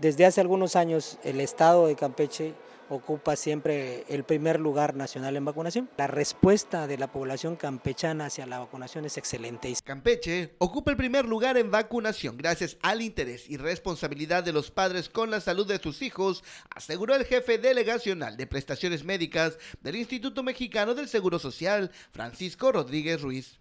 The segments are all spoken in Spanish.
Desde hace algunos años el Estado de Campeche ocupa siempre el primer lugar nacional en vacunación. La respuesta de la población campechana hacia la vacunación es excelente. Campeche ocupa el primer lugar en vacunación gracias al interés y responsabilidad de los padres con la salud de sus hijos, aseguró el jefe delegacional de prestaciones médicas del Instituto Mexicano del Seguro Social, Francisco Rodríguez Ruiz.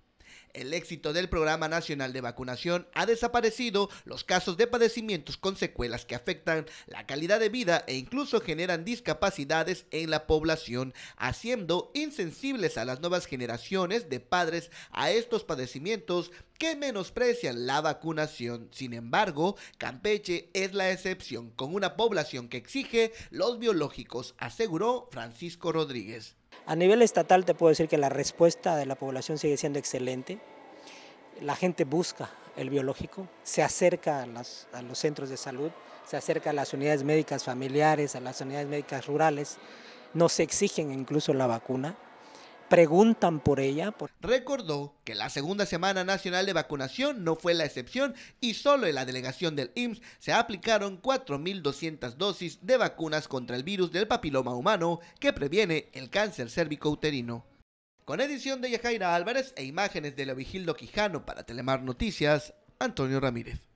El éxito del Programa Nacional de Vacunación ha desaparecido los casos de padecimientos con secuelas que afectan la calidad de vida e incluso generan discapacidades en la población, haciendo insensibles a las nuevas generaciones de padres a estos padecimientos que menosprecian la vacunación. Sin embargo, Campeche es la excepción, con una población que exige los biológicos, aseguró Francisco Rodríguez. A nivel estatal te puedo decir que la respuesta de la población sigue siendo excelente. La gente busca el biológico, se acerca a, los centros de salud, se acerca a las unidades médicas familiares, a las unidades médicas rurales, nos exigen incluso la vacuna preguntan por ella. Recordó que la segunda semana nacional de vacunación no fue la excepción y solo en la delegación del IMSS se aplicaron 4.200 dosis de vacunas contra el virus del papiloma humano que previene el cáncer cérvico-uterino. Con edición de Yajaira Álvarez e imágenes de Leovigildo Quijano para Telemar Noticias, Antonio Ramírez.